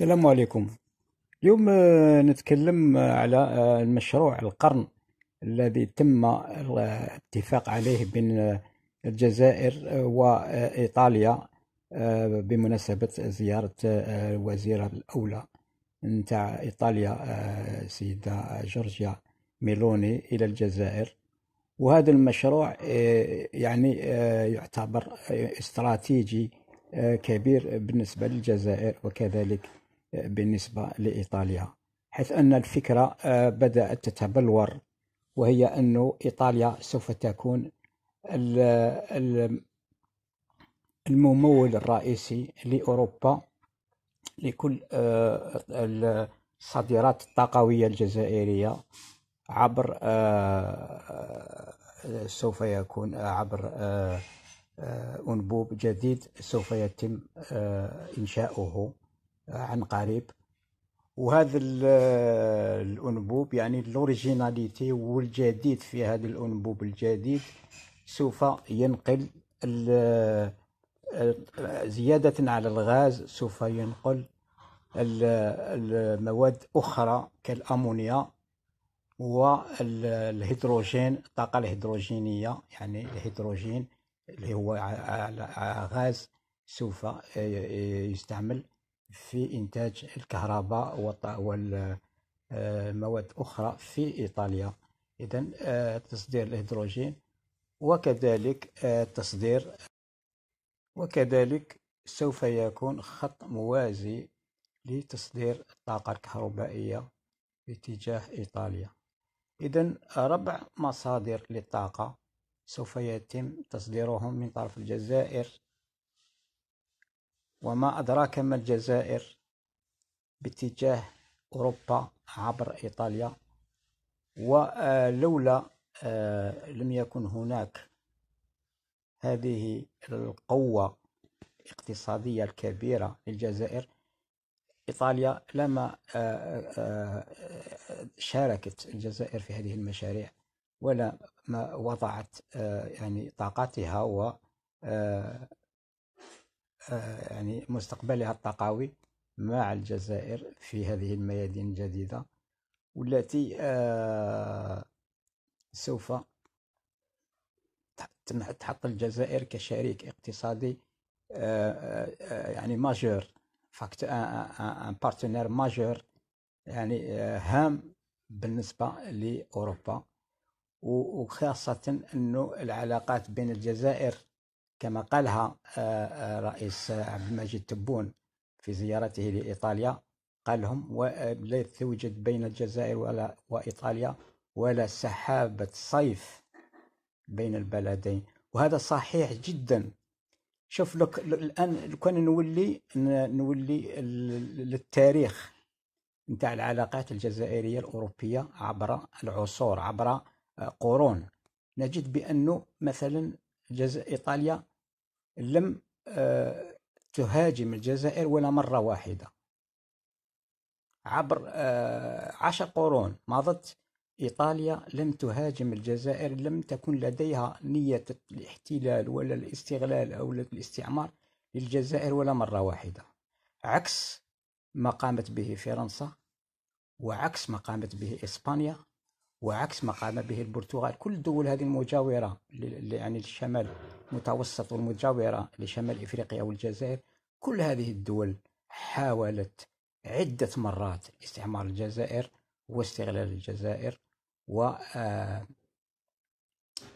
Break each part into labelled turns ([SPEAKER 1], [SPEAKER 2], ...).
[SPEAKER 1] السلام عليكم اليوم آه، نتكلم آه، على آه، المشروع القرن الذي تم الاتفاق عليه بين الجزائر وإيطاليا بمناسبة زيارة الوزيرة الأولى نتاع إيطاليا سيدة جورجيا ميلوني إلى الجزائر وهذا المشروع يعني يعتبر استراتيجي كبير بالنسبة للجزائر وكذلك بالنسبة لإيطاليا حيث أن الفكرة آه، بدأت تتبلور وهي أن إيطاليا سوف تكون الممول الرئيسي لأوروبا لكل آه، الصادرات الطاقوية الجزائرية عبر آه، سوف يكون عبر أنبوب جديد سوف يتم إنشاؤه عن قريب وهذا الانبوب يعني الاوريجيناليتي والجديد في هذا الانبوب الجديد سوف ينقل زيادة على الغاز سوف ينقل المواد أخرى كالأمونيا والهيدروجين الطاقة الهيدروجينية يعني الهيدروجين اللي هو غاز سوف يستعمل في إنتاج الكهرباء والمواد آه، أخرى في إيطاليا إذا آه، تصدير الهيدروجين وكذلك آه، تصدير وكذلك سوف يكون خط موازي لتصدير الطاقة الكهربائية باتجاه إيطاليا إذا ربع مصادر للطاقة سوف يتم تصديرهم من طرف الجزائر وما أدراك ما الجزائر باتجاه أوروبا عبر إيطاليا ولولا آه، لم يكن هناك هذه القوة الاقتصادية الكبيرة للجزائر إيطاليا لما آه، آه، شاركت الجزائر في هذه المشاريع ولا ما وضعت يعني طاقتها و آه، يعني مستقبلها الطاقوي مع الجزائر في هذه الميادين الجديدة والتي آه، سوف تحط الجزائر كشريك اقتصادي آه، يعني ماجور فاكت ان بارتنير ماجور يعني هام بالنسبه لاوروبا وخاصه انه العلاقات بين الجزائر كما قالها آه، آه، رئيس آه، عبد المجيد تبون في زيارته لإيطاليا قال لهم لا توجد بين الجزائر ولا وإيطاليا ولا سحابة صيف بين البلدين وهذا صحيح جدا شوف لك الان كنا نولي نولي للتاريخ نتاع العلاقات الجزائريه الاوروبيه عبر العصور عبر قرون نجد بانه مثلا جز... ايطاليا لم آه، تهاجم الجزائر ولا مرة واحدة عبر آه، عشر قرون مضت إيطاليا لم تهاجم الجزائر لم تكن لديها نية الاحتلال ولا الاستغلال أو الاستعمار للجزائر ولا مرة واحدة عكس ما قامت به فرنسا وعكس ما قامت به إسبانيا وعكس ما قام به البرتغال كل الدول هذه المجاورة يعني الشمال المتوسط والمجاورة لشمال إفريقيا والجزائر كل هذه الدول حاولت عدة مرات استعمار الجزائر واستغلال الجزائر و آه،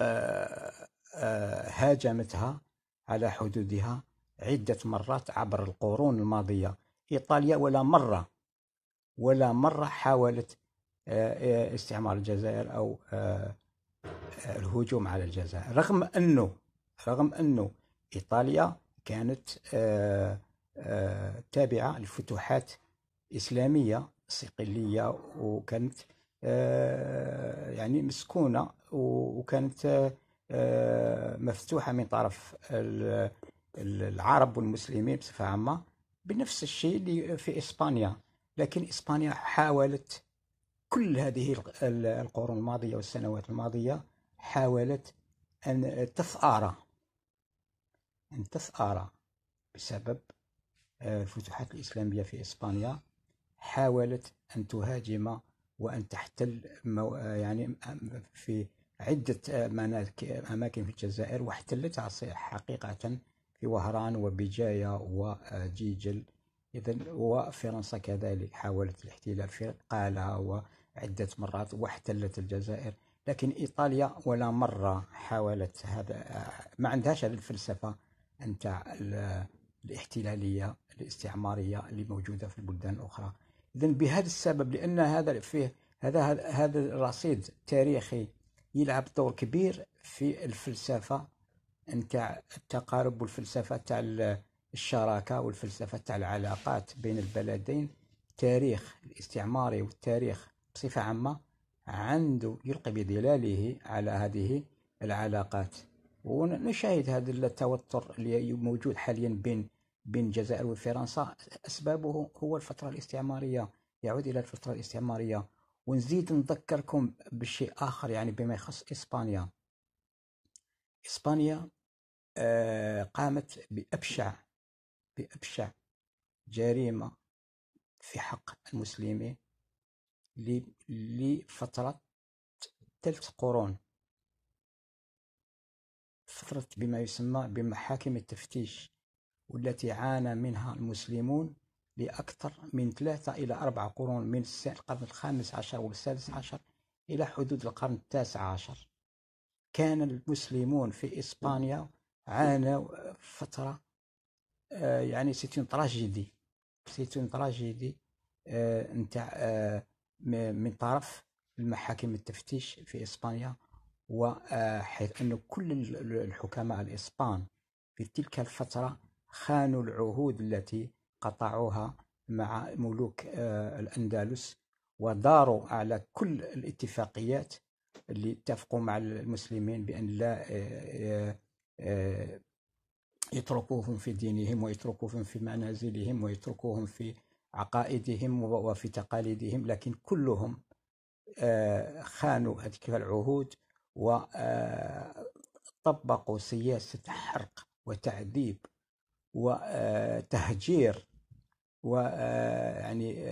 [SPEAKER 1] آه، آه، هاجمتها على حدودها عدة مرات عبر القرون الماضية إيطاليا ولا مرة ولا مرة حاولت آه، آه، استعمار الجزائر او آه، الهجوم على الجزائر رغم انه رغم انه ايطاليا كانت تابعه لفتوحات اسلاميه صقليه وكانت يعني مسكونه وكانت مفتوحه من طرف العرب والمسلمين بصفه عامه بنفس الشيء اللي في اسبانيا لكن اسبانيا حاولت كل هذه القرون الماضية والسنوات الماضية حاولت أن تثأر أن تثأر بسبب الفتوحات آه، الإسلامية في إسبانيا حاولت أن تهاجم وأن تحتل آه، يعني في عدة آه، أماكن في الجزائر واحتلتها حقيقة في وهران وبجاية وجيجل إذا وفرنسا كذلك حاولت الاحتلال في قالها عدة مرات واحتلت الجزائر لكن إيطاليا ولا مرة حاولت هذا ما عندهاش هذه الفلسفة نتاع الاحتلالية الاستعمارية اللي موجودة في البلدان الأخرى إذا بهذا السبب لأن هذا فيه هذا هذا الرصيد التاريخي يلعب دور كبير في الفلسفة نتاع التقارب والفلسفة تاع الشراكة والفلسفة تاع العلاقات بين البلدين التاريخ الاستعماري والتاريخ بصفة عامة عنده يلقي بظلاله على هذه العلاقات ونشاهد هذا التوتر اللي موجود حاليا بين بين الجزائر وفرنسا أسبابه هو الفترة الاستعمارية يعود إلى الفترة الاستعمارية ونزيد نذكركم بشيء آخر يعني بما يخص إسبانيا إسبانيا آه، قامت بأبشع بأبشع جريمة في حق المسلمين لفترة ثلاث قرون فترة بما يسمى بمحاكم التفتيش والتي عانى منها المسلمون لأكثر من ثلاثة إلى أربعة قرون من القرن الخامس عشر والسادس عشر إلى حدود القرن التاسع عشر كان المسلمون في إسبانيا عانوا فترة آه، يعني ستون تراجيدي ستون تراجيدي نتاع آه، من طرف المحاكم التفتيش في إسبانيا وحيث أن كل الحكماء الإسبان في تلك الفترة خانوا العهود التي قطعوها مع ملوك آه، الأندلس وداروا على كل الاتفاقيات اللي اتفقوا مع المسلمين بأن لا آه، آه، يتركوهم في دينهم ويتركوهم في منازلهم ويتركوهم في عقائدهم وفي تقاليدهم لكن كلهم آه، خانوا هذيك العهود وطبقوا آه، سياسة حرق وتعذيب وتهجير آه، ويعني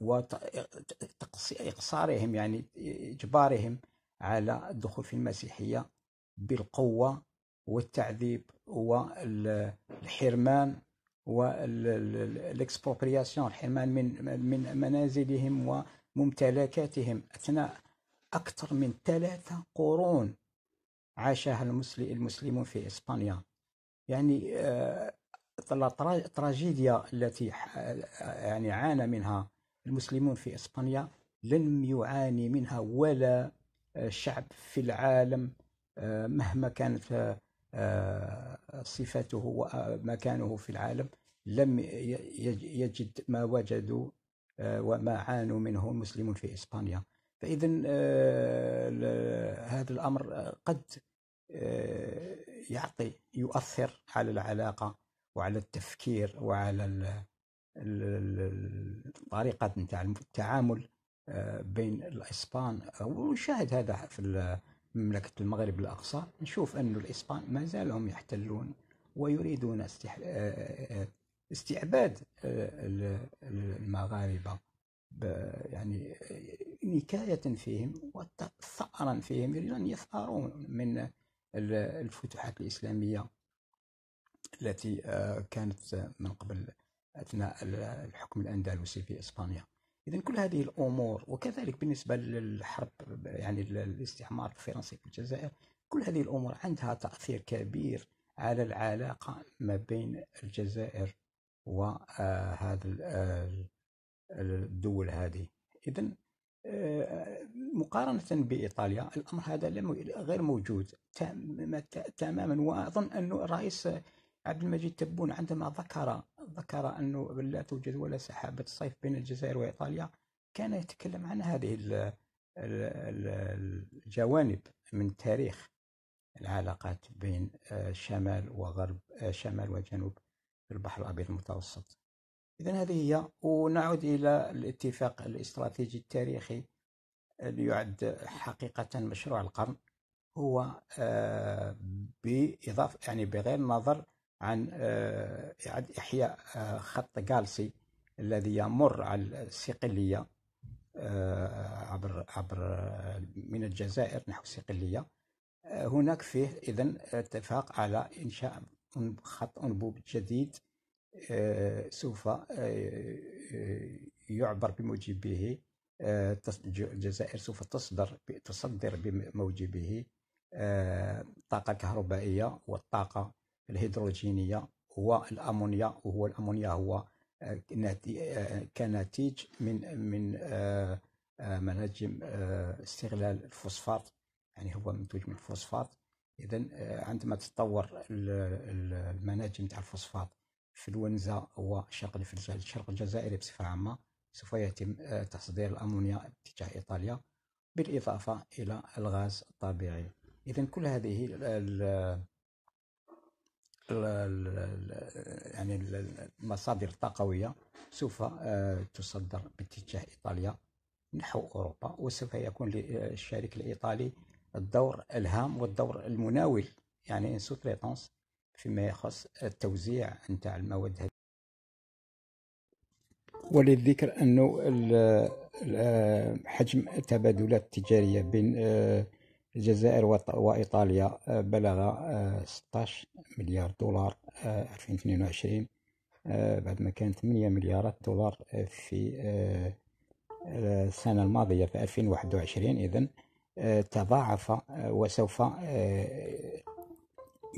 [SPEAKER 1] وإقصارهم يعني إجبارهم على الدخول في المسيحية بالقوة والتعذيب والحرمان والاكسبروبرياسيون الحرمان من من منازلهم وممتلكاتهم اثناء اكثر من ثلاثه قرون عاشها المسلمون في اسبانيا يعني التراجيديا آه، التي يعني عانى منها المسلمون في اسبانيا لم يعاني منها ولا آه، شعب في العالم آه، مهما كانت صفته ومكانه في العالم لم يجد ما وجدوا وما عانوا منه المسلمون في إسبانيا فإذا هذا الأمر قد يعطي يؤثر على العلاقة وعلى التفكير وعلى الطريقة نتاع التعامل بين الإسبان ونشاهد هذا في مملكة المغرب الأقصى نشوف أن الإسبان ما زالهم يحتلون ويريدون آه، آه، آه، استعباد المغاربة يعني نكاية فيهم وثأرا فيهم يريدون أن يثأروا من الفتوحات الإسلامية التي كانت من قبل أثناء الحكم الأندلسي في إسبانيا إذا كل هذه الأمور وكذلك بالنسبة للحرب يعني الاستعمار الفرنسي في الجزائر كل هذه الأمور عندها تأثير كبير على العلاقة ما بين الجزائر وهذا آه، آه، الدول هذه إذا آه، مقارنة بإيطاليا الأمر هذا غير موجود تماما وأظن أن الرئيس عبد المجيد تبون عندما ذكر ذكر أنه لا توجد ولا سحابة صيف بين الجزائر وإيطاليا كان يتكلم عن هذه الجوانب من تاريخ العلاقات بين آه، شمال وغرب آه، شمال وجنوب في البحر الأبيض المتوسط إذا هذه هي ونعود إلى الاتفاق الاستراتيجي التاريخي اللي يعد حقيقة مشروع القرن هو آه، بإضافة يعني بغير نظر عن آه، إحياء آه، خط قالسي الذي يمر على الصقلية آه، عبر عبر من الجزائر نحو الصقلية هناك فيه إذا اتفاق على إنشاء خط أنبوب جديد سوف يعبر بموجبه الجزائر سوف تصدر تصدر بموجبه الطاقة الكهربائية والطاقة الهيدروجينية هو الأمونيا وهو الأمونيا هو آه، آه، كنتيج من من آه، مناجم استغلال الفوسفات يعني هو منتوج من الفوسفات اذا عندما تتطور المناجم تاع الفوسفات في الونزا وشرق الشرق الجزائري بصفه عامه سوف يتم تصدير الامونيا باتجاه ايطاليا بالاضافه الى الغاز الطبيعي اذا كل هذه يعني المصادر الطاقوية سوف آه، تصدر باتجاه إيطاليا نحو أوروبا وسوف يكون للشريك الإيطالي الدور الهام والدور المناول يعني سوتريتونس فيما يخص التوزيع نتاع المواد هذه وللذكر أنه حجم التبادلات التجارية بين آه، الجزائر وإيطاليا آه، بلغ 16 آه، مليار دولار 2022 آه، بعد ما كان 8 مليارات دولار في السنة الماضية في 2021 إذن تضاعف وسوف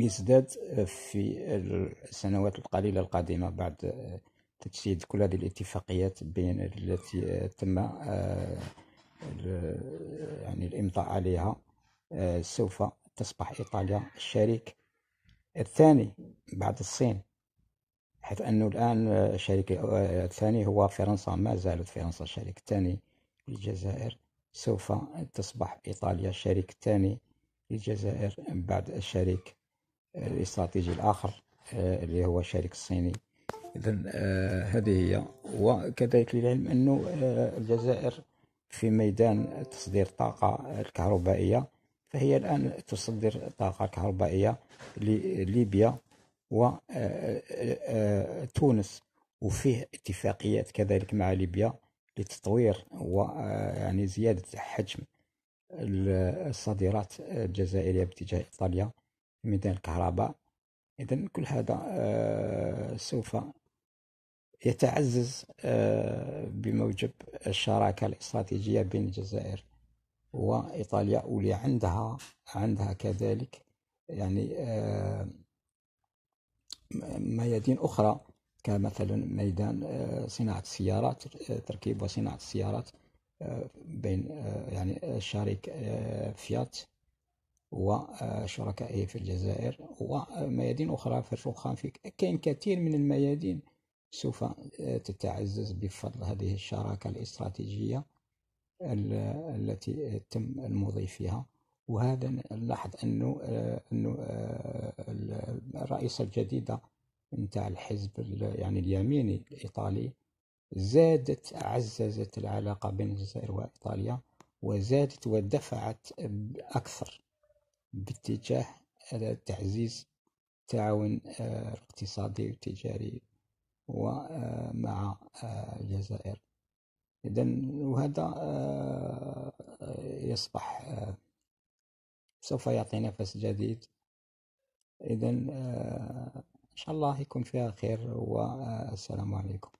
[SPEAKER 1] يزداد في السنوات القليلة القادمة بعد تجسيد كل هذه الاتفاقيات بين التي تم يعني الإمضاء عليها آه، سوف تصبح إيطاليا الشريك الثاني بعد الصين حيث أنه الآن الشريك آه، الثاني هو فرنسا ما زالت فرنسا الشريك الثاني للجزائر سوف تصبح إيطاليا الشريك الثاني للجزائر بعد الشريك الاستراتيجي الآخر آه، اللي هو الشريك الصيني إذا هذه هي وكذلك للعلم أنه الجزائر في ميدان تصدير الطاقة الكهربائية فهي الآن تصدر طاقة كهربائية لليبيا وتونس آه، آه، آه، وفيه اتفاقيات كذلك مع ليبيا لتطوير ويعني زيادة حجم الصادرات الجزائرية باتجاه إيطاليا في ميدان الكهرباء إذا كل هذا سوف يتعزز بموجب الشراكة الاستراتيجية بين الجزائر وإيطاليا أولي عندها عندها كذلك يعني آه، ميادين أخرى كمثلا ميدان آه، صناعة السيارات آه، تركيب وصناعة السيارات بين يعني شريك فيات وشركائه في الجزائر وميادين أخرى في الرخام في كاين كثير من الميادين سوف تتعزز بفضل هذه الشراكة الاستراتيجية التي تم المضي فيها وهذا نلاحظ انه انه آه، الرئيسه الجديده نتاع الحزب يعني اليميني الايطالي زادت عززت العلاقه بين الجزائر وايطاليا وزادت ودفعت اكثر باتجاه تعزيز التعاون الاقتصادي آه، والتجاري ومع آه، الجزائر إذا وهذا آه، يصبح آه، سوف يعطي نفس جديد إذا آه، إن شاء الله يكون فيها خير والسلام عليكم